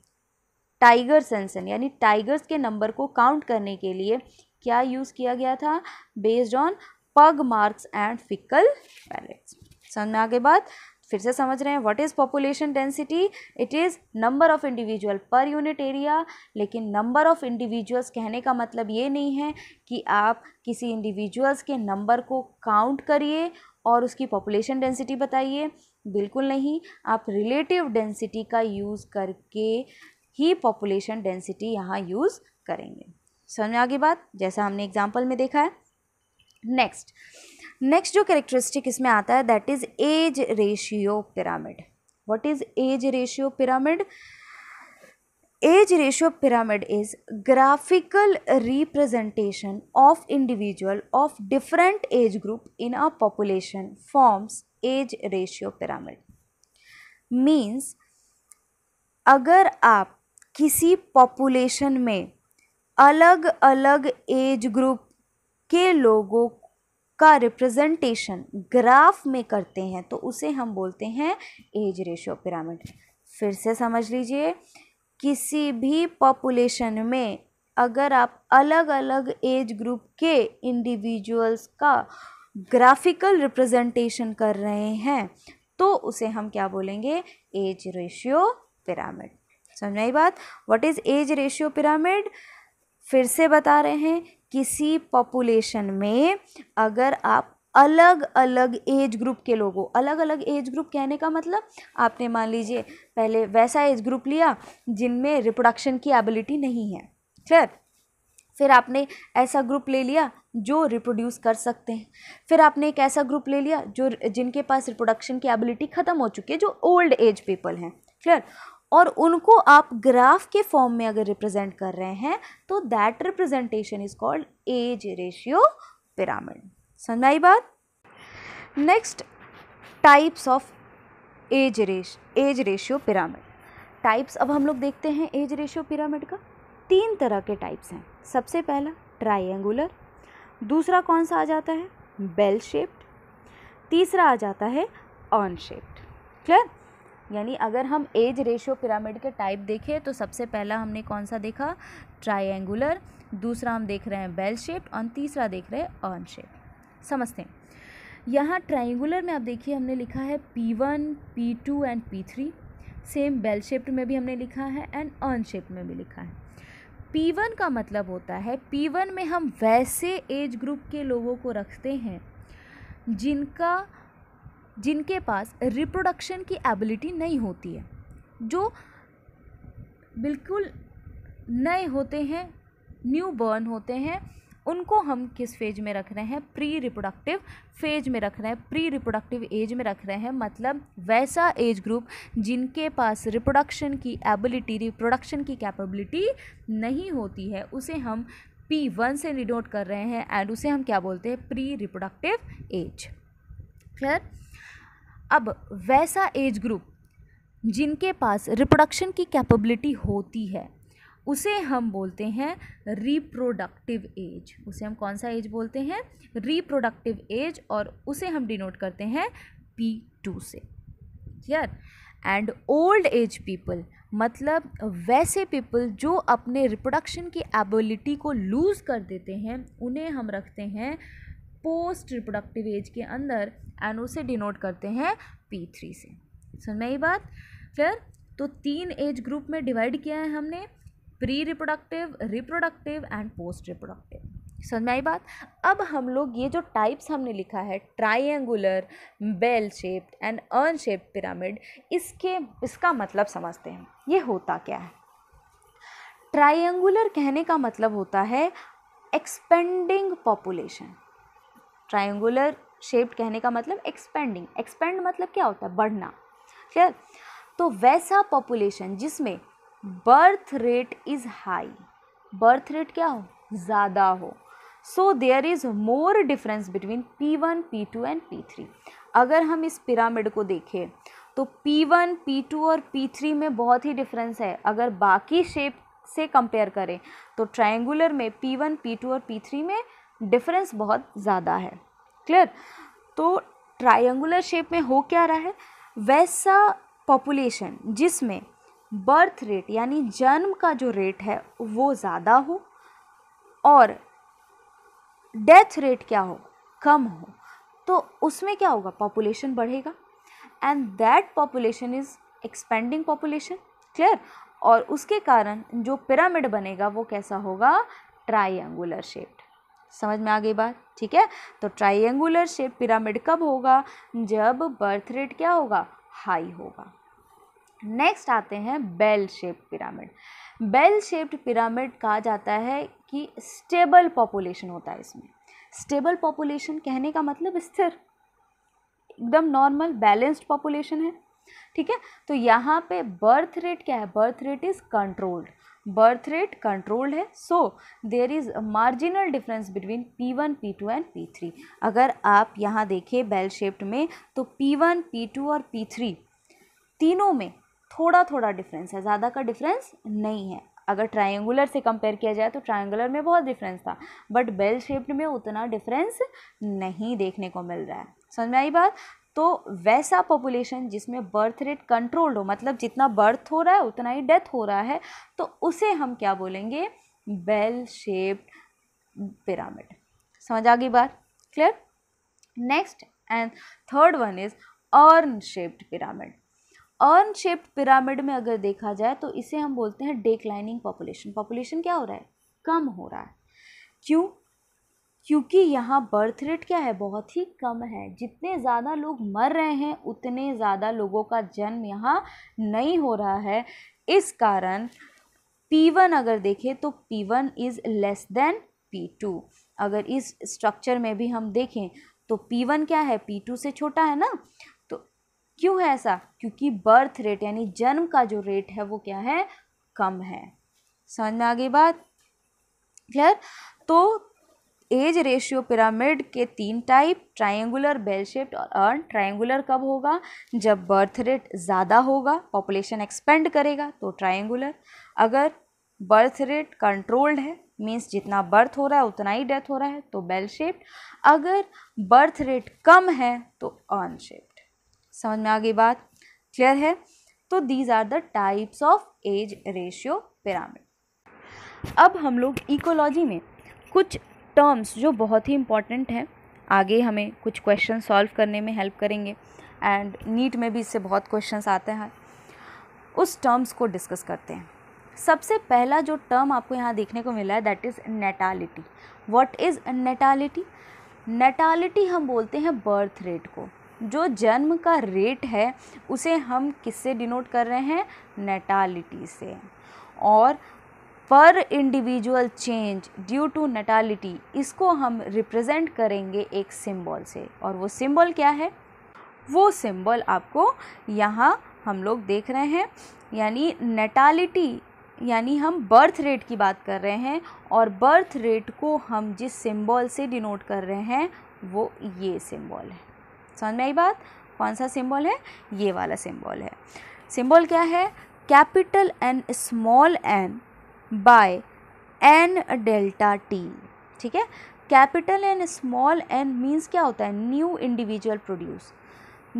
टाइगर सेंसन यानी टाइगर्स के नंबर को काउंट करने के लिए क्या यूज़ किया गया था based on pug marks and faecal pellets समझ में आ गई बात फिर से समझ रहे हैं what is population density it is number of individual per unit area लेकिन नंबर ऑफ़ इंडिविजुअल्स कहने का मतलब ये नहीं है कि आप किसी इंडिविजुअल्स के नंबर को काउंट करिए और उसकी पॉपुलेशन डेंसिटी बताइए बिल्कुल नहीं आप रिलेटिव डेंसिटी का यूज़ करके ही पॉपुलेशन डेंसिटी यहाँ यूज़ करेंगे समझ में आगे बात जैसा हमने एग्जाम्पल में देखा है नेक्स्ट नेक्स्ट जो कैरेक्टरिस्टिक इसमें आता है that is age ratio pyramid what is age ratio pyramid age ratio pyramid is graphical representation of individual of different age group in a population forms age ratio pyramid means अगर आप किसी population में अलग अलग age group के लोगों का representation graph में करते हैं तो उसे हम बोलते हैं एज रेशियो पिरामिड फिर से समझ लीजिए किसी भी पॉपुलेशन में अगर आप अलग अलग एज ग्रुप के इंडिविजुअल्स का ग्राफिकल रिप्रेजेंटेशन कर रहे हैं तो उसे हम क्या बोलेंगे एज रेशियो पिरामिड समझ में आई बात what is age ratio pyramid फिर से बता रहे हैं किसी पॉपुलेशन में अगर आप अलग अलग एज ग्रुप के लोगों अलग अलग एज ग्रुप कहने का मतलब आपने मान लीजिए पहले वैसा एज ग्रुप लिया जिनमें रिप्रोडक्शन की एबिलिटी नहीं है क्लियर फिर आपने ऐसा ग्रुप ले लिया जो रिप्रोड्यूस कर सकते हैं फिर आपने एक ऐसा ग्रुप ले लिया जो जिनके पास रिप्रोडक्शन की एबिलिटी ख़त्म हो चुकी है जो ओल्ड एज पीपल हैं क्लियर और उनको आप ग्राफ के फॉर्म में अगर रिप्रेजेंट कर रहे हैं तो that representation is called age ratio pyramid समझ आई बात next types of age ratio age ratio pyramid types अब हम लोग देखते हैं एज रेशियो पिरामिड का तीन तरह के टाइप्स हैं सबसे पहला ट्राइंगुलर दूसरा कौन सा आ जाता है बेल शेप्ड तीसरा आ जाता है ऑन शेप्ड क्लियर यानी अगर हम एज रेशियो पिरामिड के टाइप देखें तो सबसे पहला हमने कौन सा देखा ट्राइंगुलर दूसरा हम देख रहे हैं बेल शेप और तीसरा देख रहे हैं ऑन शेप समझते हैं यहाँ ट्राइंगुलर में आप देखिए हमने लिखा है P one P two and P three same bell shape में भी हमने लिखा है एंड ऑन शेप में भी लिखा है पी वन का मतलब होता है पी वन में हम वैसे एज ग्रुप के लोगों को रखते हैं जिनका जिनके पास रिप्रोडक्शन की एबिलिटी नहीं होती है जो बिल्कुल नए होते हैं न्यू बर्न होते हैं उनको हम किस फेज में रख रहे हैं प्री रिप्रोडक्टिव फेज में रख रहे हैं प्री रिप्रोडक्टिव एज में रख रहे हैं मतलब वैसा एज ग्रुप जिनके पास रिप्रोडक्शन की एबिलिटी रिप्रोडक्शन की कैपेबिलिटी नहीं होती है उसे हम पी वन से डिनोट कर रहे हैं एंड उसे हम क्या बोलते हैं प्री रिप्रोडक्टिव एज क्लियर अब वैसा एज ग्रुप जिनके पास रिप्रोडक्शन की कैपेबिलिटी होती है उसे हम बोलते हैं रिप्रोडक्टिव एज उसे हम कौन सा एज बोलते हैं रिप्रोडक्टिव एज और उसे हम डिनोट करते हैं पी टू से clear and old age people मतलब वैसे पीपल जो अपने रिप्रोडक्शन की एबिलिटी को लूज़ कर देते हैं उन्हें हम रखते हैं पोस्ट रिप्रोडक्टिव एज के अंदर एंड उसे डिनोट करते हैं पी थ्री से सुन में बात फिर तो तीन एज ग्रुप में डिवाइड किया है हमने pre reproductive reproductive and post reproductive समझ में आई बात अब हम लोग ये जो टाइप्स हमने लिखा है triangular bell shaped and urn shaped pyramid इसके इसका मतलब समझते हैं ये होता क्या है ट्राइंगुलर कहने का मतलब होता है एक्सपेंडिंग पॉपुलेशन ट्राइंगुलर शेप्ड कहने का मतलब एक्सपेंडिंग एक्सपेंड मतलब क्या होता है बढ़ना क्लियर तो वैसा पॉपुलेशन जिसमें birth rate is high birth rate क्या हो ज़्यादा हो so there is more difference between P one P two and P three अगर हम इस पिरामिड को देखें तो पी वन पी टू और पी थ्री में बहुत ही डिफरेंस है अगर बाकी शेप से कंपेयर करें तो ट्रायंगुलर में पी वन पी टू और पी थ्री में डिफरेंस बहुत ज़्यादा है क्लियर तो ट्रायंगुलर शेप में हो क्या रहा है वैसा पॉपुलेशन जिसमें बर्थ रेट यानी जन्म का जो रेट है वो ज़्यादा हो और डेथ रेट क्या हो कम हो तो उसमें क्या होगा पॉपुलेशन बढ़ेगा and that population is expanding population clear और उसके कारण जो पिरामिड बनेगा वो कैसा होगा ट्राइंगुलर शेप्ड समझ में आ गई बात ठीक है तो ट्राइंगुलर शेप पिरामिड कब होगा जब बर्थ रेट क्या होगा हाई होगा नेक्स्ट आते हैं bell shape pyramid bell shaped pyramid कहा जाता है कि स्टेबल पॉपुलेशन होता है इसमें स्टेबल पॉपुलेशन कहने का मतलब स्थिर एकदम नॉर्मल बैलेंस्ड पॉपुलेशन है ठीक है तो यहाँ पे बर्थ रेट क्या है birth rate is controlled birth rate controlled है so there is marginal difference between P1, P2 and P3 अगर आप यहाँ देखें बेल शेप्ड में तो P1, P2 और P3 तीनों में थोड़ा थोड़ा डिफरेंस है ज़्यादा का डिफरेंस नहीं है अगर ट्रायंगुलर से कंपेयर किया जाए तो ट्रायंगुलर में बहुत डिफरेंस था बट बेल शेप्ड में उतना डिफरेंस नहीं देखने को मिल रहा है समझ में आई बात तो वैसा पॉपुलेशन जिसमें बर्थ रेट कंट्रोल्ड हो मतलब जितना बर्थ हो रहा है उतना ही डेथ हो रहा है तो उसे हम क्या बोलेंगे बेल शेप्ड पिरामिड समझ आ गई बात clear next and third one is urn shaped pyramid urn shaped pyramid में अगर देखा जाए तो इसे हम बोलते हैं डेक्लाइनिंग पॉपुलेशन पॉपुलेशन क्या हो रहा है कम हो रहा है क्यों क्योंकि यहाँ बर्थ रेट क्या है बहुत ही कम है जितने ज़्यादा लोग मर रहे हैं उतने ज़्यादा लोगों का जन्म यहाँ नहीं हो रहा है इस कारण पी वन अगर देखें तो P one is less than P two अगर इस स्ट्रक्चर में भी हम देखें तो पी वन क्या है पी टू से छोटा है ना तो क्यों है ऐसा क्योंकि बर्थ रेट यानी जन्म का जो रेट है वो क्या है कम है समझ में आ गई बात क्लियर तो एज रेशियो पिरामिड के तीन टाइप ट्रायंगुलर बेल शेप्ड और अर्न ट्रायंगुलर कब होगा जब बर्थ रेट ज़्यादा होगा पॉपुलेशन एक्सपेंड करेगा तो ट्रायंगुलर अगर बर्थ रेट कंट्रोल्ड है मीन्स जितना बर्थ हो रहा है उतना ही डेथ हो रहा है तो बेल शेप्ड अगर बर्थ रेट कम है तो अर्न शेप्ड समझ में आ गई बात क्लियर है तो these are the types of age ratio pyramid अब हम लोग इकोलॉजी में कुछ टर्म्स जो बहुत ही इम्पॉर्टेंट हैं आगे हमें कुछ क्वेश्चन सॉल्व करने में हेल्प करेंगे एंड नीट में भी इससे बहुत क्वेश्चन आते हैं उस टर्म्स को डिस्कस करते हैं सबसे पहला जो टर्म आपको यहाँ देखने को मिला है that is natality what is natality natality हम बोलते हैं बर्थ रेट को जो जन्म का रेट है उसे हम किससे डिनोट कर रहे हैं नेटालिटी से और per individual change due to natality इसको हम रिप्रेजेंट करेंगे एक सिंबल से और वो सिंबल क्या है वो सिंबल आपको यहाँ हम लोग देख रहे हैं यानी नेटालिटी यानी हम बर्थ रेट की बात कर रहे हैं और बर्थ रेट को हम जिस सिंबल से डिनोट कर रहे हैं वो ये सिंबल है समझ में आई बात कौन सा सिंबल है ये वाला सिंबल है सिंबल क्या है capital N small N by N delta T ठीक है capital N small N means क्या होता है न्यू इंडिविजुअल प्रोड्यूस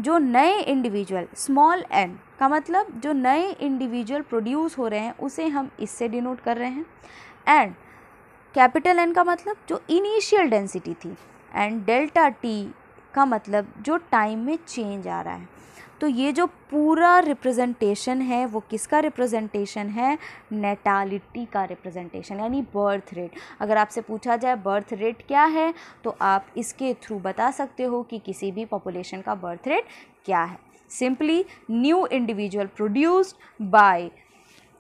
जो नए इंडिविजुअल स्मॉल एन का मतलब जो नए इंडिविजुअल प्रोड्यूस हो रहे हैं उसे हम इससे डिनोट कर रहे हैं एंड कैपिटल एन का मतलब जो इनिशियल डेंसिटी थी एंड डेल्टा टी का मतलब जो टाइम में चेंज आ रहा है तो ये जो पूरा रिप्रेजेंटेशन है वो किसका रिप्रेजेंटेशन है नेटालिटी का रिप्रेजेंटेशन यानी बर्थ रेट अगर आपसे पूछा जाए बर्थ रेट क्या है तो आप इसके थ्रू बता सकते हो कि किसी भी पॉपुलेशन का बर्थ रेट क्या है simply new individual produced by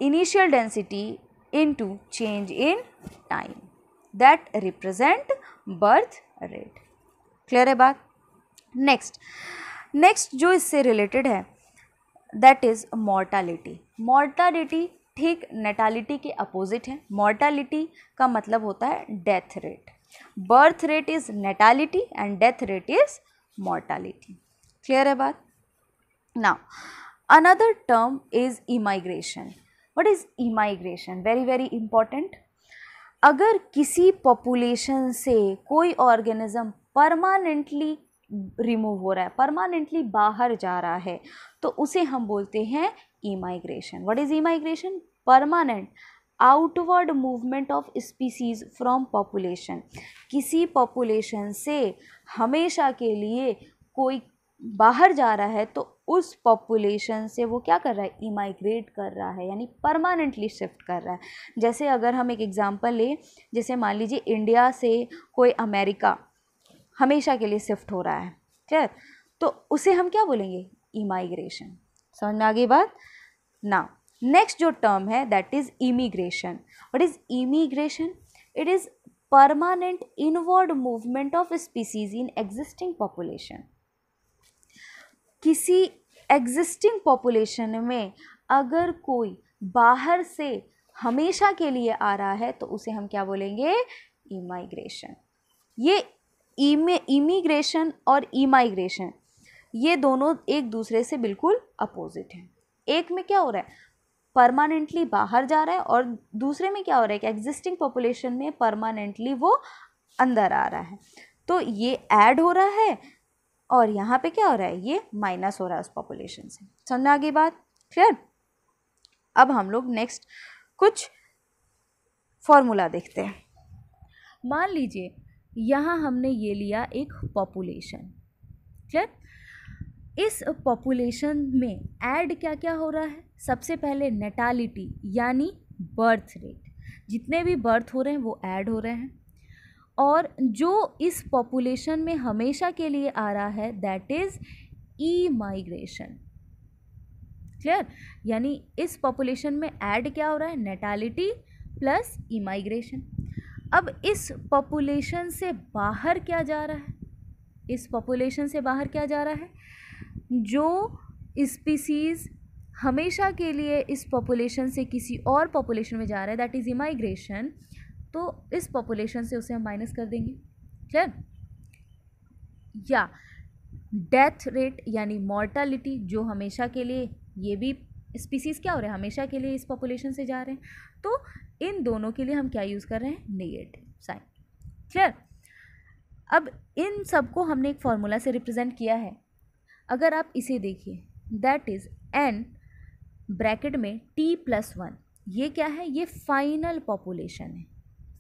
initial density into change in time that represent birth rate clear है बात नेक्स्ट नेक्स्ट जो इससे रिलेटेड है दैट इज़ मॉर्टालिटी मॉर्टालिटी ठीक नेटालिटी के अपोजिट है मॉर्टालिटी का मतलब होता है death rate birth rate is natality and death rate is mortality clear है बात now another term is immigration what is immigration very very important अगर किसी पॉपुलेशन से कोई ऑर्गेनिज्म परमानेंटली रिमूव हो रहा है परमानेंटली बाहर जा रहा है तो उसे हम बोलते हैं emigration what is emigration permanent outward movement of species from population किसी पॉपुलेशन से हमेशा के लिए कोई बाहर जा रहा है तो उस पॉपुलेशन से वो क्या कर रहा है इमाइग्रेट कर रहा है यानी परमानेंटली शिफ्ट कर रहा है जैसे अगर हम एक एग्ज़ाम्पल लें जैसे मान लीजिए इंडिया से कोई अमेरिका हमेशा के लिए शिफ्ट हो रहा है क्लियर तो उसे हम क्या बोलेंगे इमाइग्रेशन समझ में आ गई बात ना नेक्स्ट जो टर्म है that is immigration what is immigration it is permanent inward movement of species in existing population किसी एग्जिस्टिंग पॉपुलेशन में अगर कोई बाहर से हमेशा के लिए आ रहा है तो उसे हम क्या बोलेंगे इमाइग्रेशन ये ईमे इमिग्रेशन और इमाइग्रेशन ये दोनों एक दूसरे से बिल्कुल अपोजिट हैं एक में क्या हो रहा है परमानेंटली बाहर जा रहा है और दूसरे में क्या हो रहा है कि एग्जिस्टिंग पॉपुलेशन में परमानेंटली वो अंदर आ रहा है तो ये ऐड हो रहा है और यहाँ पे क्या हो रहा है ये माइनस हो रहा है उस पॉपुलेशन से समझ आगे गई बात क्लियर अब हम लोग नेक्स्ट कुछ फॉर्मूला देखते हैं मान लीजिए यहाँ हमने ये लिया एक पॉपुलेशन क्लियर इस पॉपुलेशन में ऐड क्या क्या हो रहा है सबसे पहले नेटालिटी यानी बर्थ रेट जितने भी बर्थ हो रहे हैं वो ऐड हो रहे हैं और जो इस पॉपुलेशन में हमेशा के लिए आ रहा है that is emigration clear यानी इस पॉपुलेशन में ऐड क्या हो रहा है नेटालिटी प्लस ई माइग्रेशन अब इस पॉपुलेशन से बाहर क्या जा रहा है इस पॉपुलेशन से बाहर क्या जा रहा है जो स्पीसीज़ हमेशा के लिए इस पॉपुलेशन से किसी और पॉपुलेशन में जा रहा है दैट इज़ इमाइग्रेशन तो इस पॉपुलेशन से उसे हम माइनस कर देंगे क्लियर या डेथ रेट यानी मॉर्टालिटी जो हमेशा के लिए ये भी स्पीसीज़ क्या हो रहा है हमेशा के लिए इस पॉपुलेशन से जा रहे हैं तो इन दोनों के लिए हम क्या यूज़ कर रहे हैं निगेटिव साइन क्लियर अब इन सबको हमने एक फार्मूला से रिप्रेजेंट किया है अगर आप इसे देखिए दैट इज़ एन ब्रैकेट में टी प्लस वन ये क्या है ये फाइनल पॉपुलेशन है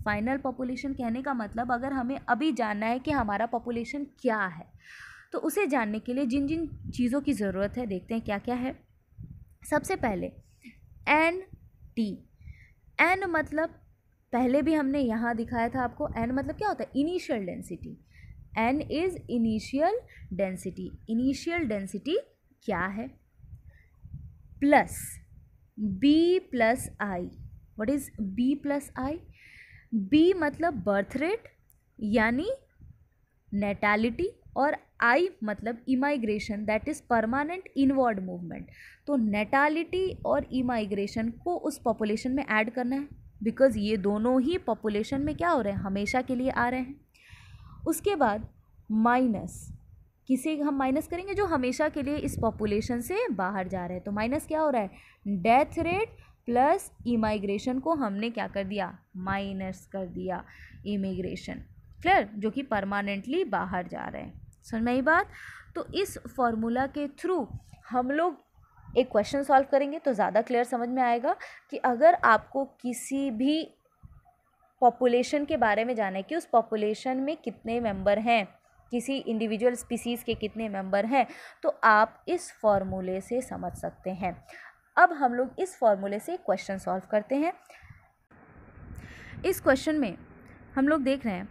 फाइनल पॉपुलेशन कहने का मतलब अगर हमें अभी जानना है कि हमारा पॉपुलेशन क्या है तो उसे जानने के लिए जिन जिन चीज़ों की ज़रूरत है देखते हैं क्या क्या है सबसे पहले एन टी एन मतलब पहले भी हमने यहाँ दिखाया था आपको एन मतलब क्या होता है initial density N is initial density initial density क्या है plus B plus I what is B plus I B मतलब बर्थ रेट यानी नेटालिटी और आई मतलब immigration that is permanent inward movement तो नेटालिटी और इमाइग्रेशन को उस पॉपुलेशन में ऐड करना है बिकॉज ये दोनों ही पॉपुलेशन में क्या हो रहे हैं हमेशा के लिए आ रहे हैं उसके बाद माइनस किसे हम माइनस करेंगे जो हमेशा के लिए इस पॉपुलेशन से बाहर जा रहे हैं तो माइनस क्या हो रहा है डेथ रेट प्लस इमाइग्रेशन को हमने क्या कर दिया माइनस कर दिया इमिग्रेशन क्लियर जो कि परमानेंटली बाहर जा रहे हैं समझ में बात तो इस फॉर्मूला के थ्रू हम लोग एक क्वेश्चन सॉल्व करेंगे तो ज़्यादा क्लियर समझ में आएगा कि अगर आपको किसी भी पॉपुलेशन के बारे में जाना है कि उस पॉपुलेशन में कितने मेंबर हैं किसी इंडिविजुअल स्पीसीज़ के कितने मेंबर हैं तो आप इस फॉर्मूले से समझ सकते हैं अब हम लोग इस फॉर्मूले से क्वेश्चन सॉल्व करते हैं इस क्वेश्चन में हम लोग देख रहे हैं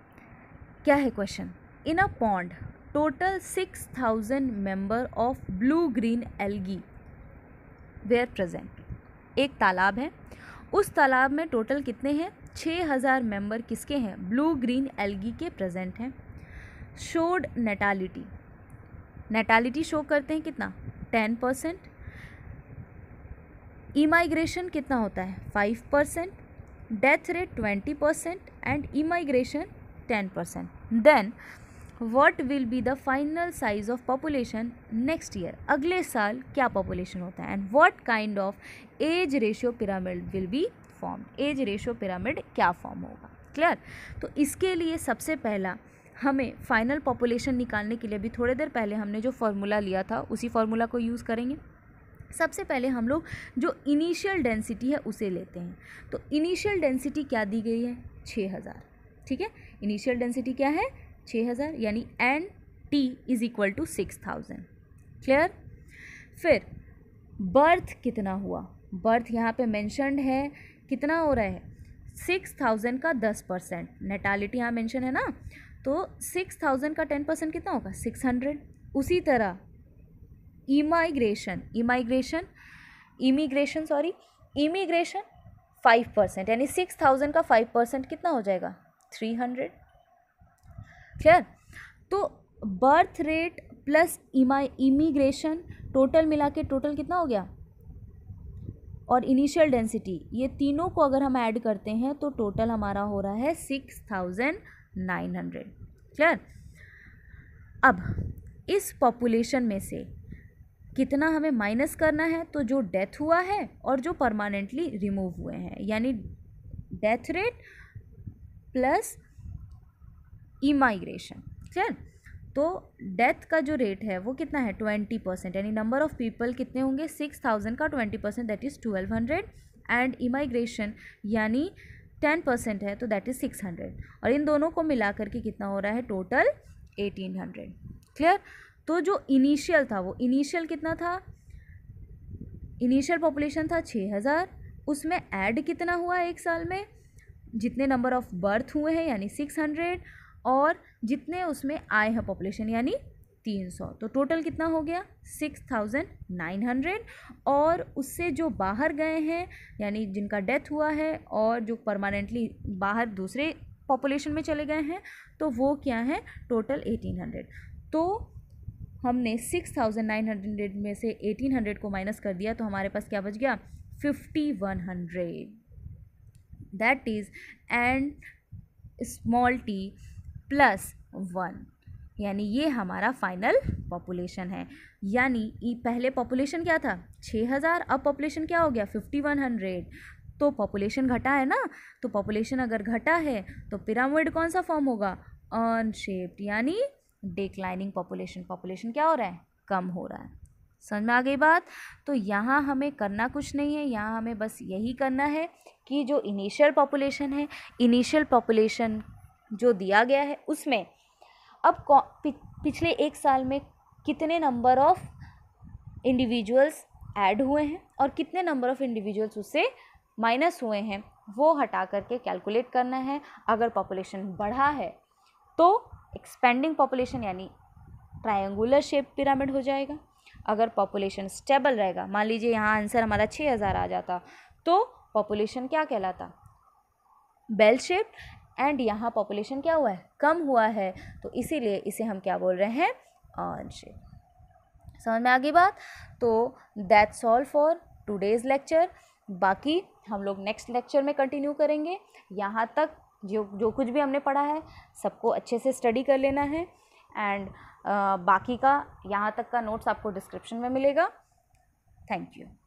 क्या है question in a pond total six thousand member of blue green algae were present एक तालाब है उस तालाब में टोटल कितने हैं छः हज़ार मेंबर किसके हैं ब्लू ग्रीन एलगी के प्रजेंट हैं शोड नेटालिटी नेटालिटी शो करते हैं कितना टेन परसेंट इमाइग्रेशन कितना होता है five percent death rate twenty percent and emigration ten percent then what will be the final size of population next year अगले साल क्या पॉपुलेशन होता है and what kind of age ratio pyramid will be form age ratio pyramid क्या form होगा clear तो इसके लिए सबसे पहला हमें फाइनल पॉपुलेशन निकालने के लिए भी थोड़ी देर पहले हमने जो फार्मूला लिया था उसी फार्मूला को यूज़ करेंगे सबसे पहले हम लोग जो इनिशियल डेंसिटी है उसे लेते हैं तो इनिशियल डेंसिटी क्या दी गई है छः हज़ार ठीक है इनिशियल डेंसिटी क्या है छः हज़ार यानी N T is equal to six thousand clear फिर बर्थ कितना हुआ बर्थ यहाँ पे मैंशनड है कितना हो रहा है सिक्स थाउजेंड का दस परसेंट नेटालिटी यहाँ मैंशन है ना तो सिक्स थाउजेंड का टेन परसेंट कितना होगा सिक्स हंड्रेड उसी तरह emigration emigration immigration sorry immigration five percent यानी सिक्स थाउजेंड का फाइव परसेंट कितना हो जाएगा थ्री हंड्रेड क्लियर तो birth rate plus immigration total मिला के टोटल कितना हो गया और इनिशियल डेंसिटी ये तीनों को अगर हम ऐड करते हैं तो टोटल हमारा हो रहा है six thousand nine hundred clear अब इस पॉपुलेशन में से कितना हमें माइनस करना है तो जो डेथ हुआ है और जो परमानेंटली रिमूव हुए हैं यानी death rate plus emigration clear तो डेथ का जो रेट है वो कितना है ट्वेंटी परसेंट यानी नंबर ऑफ़ पीपल कितने होंगे सिक्स थाउजेंड का twenty percent that is twelve hundred and emigration यानी टेन परसेंट है तो दैट इज़ सिक्स हंड्रेड और इन दोनों को मिला करके कितना हो रहा है टोटल एटीन हंड्रेड क्लियर तो जो इनिशियल था वो इनिशियल कितना था इनिशियल पॉपुलेशन था छः हज़ार उसमें ऐड कितना हुआ एक साल में जितने नंबर ऑफ़ बर्थ हुए हैं यानी सिक्स हंड्रेड और जितने उसमें आए हैं पॉपुलेशन यानी तीन सौ तो टोटल कितना हो गया सिक्स थाउजेंड नाइन हंड्रेड और उससे जो बाहर गए हैं यानी जिनका डेथ हुआ है और जो परमानेंटली बाहर दूसरे पॉपुलेशन में चले गए हैं तो वो क्या है टोटल एटीन हंड्रेड तो हमने सिक्स थाउजेंड नाइन हंड्रेड में से एटीन हंड्रेड को माइनस कर दिया तो हमारे पास क्या बच गया fifty one hundred that is N small T plus one यानी ये हमारा फाइनल पॉपुलेशन है यानी पहले पॉपुलेशन क्या था छः हज़ार अब पॉपुलेशन क्या हो गया फिफ्टी वन हंड्रेड तो पॉपुलेशन घटा है ना तो पॉपुलेशन अगर घटा है तो पिरामिड कौन सा फॉर्म होगा शेप्ड यानी डिक्लाइनिंग पॉपुलेशन पॉपुलेशन क्या हो रहा है कम हो रहा है समझ में आ गई बात तो यहाँ हमें करना कुछ नहीं है यहाँ हमें बस यही करना है कि जो इनिशियल पॉपुलेशन है इनिशियल पॉपुलेशन जो दिया गया है उसमें अब पिछले एक साल में कितने नंबर ऑफ़ इंडिविजुअल्स ऐड हुए हैं और कितने नंबर ऑफ़ इंडिविजुअल्स उससे माइनस हुए हैं वो हटा करके कैलकुलेट करना है अगर पॉपुलेशन बढ़ा है तो एक्सपेंडिंग पॉपुलेशन यानी ट्रायंगुलर शेप पिरामिड हो जाएगा अगर पॉपुलेशन स्टेबल रहेगा मान लीजिए यहाँ आंसर हमारा छः हज़ार आ जाता तो पॉपुलेशन क्या कहलाता बेल शेप एंड यहाँ पॉपुलेशन क्या हुआ है कम हुआ है तो इसीलिए इसे हम क्या बोल रहे हैं ऑन्ज समझ में आ गई बात तो that's all for today's lecture बाकी हम लोग नेक्स्ट लेक्चर में कंटिन्यू करेंगे यहाँ तक जो जो कुछ भी हमने पढ़ा है सबको अच्छे से स्टडी कर लेना है एंड uh, बाकी का यहाँ तक का नोट्स आपको डिस्क्रिप्शन में मिलेगा थैंक यू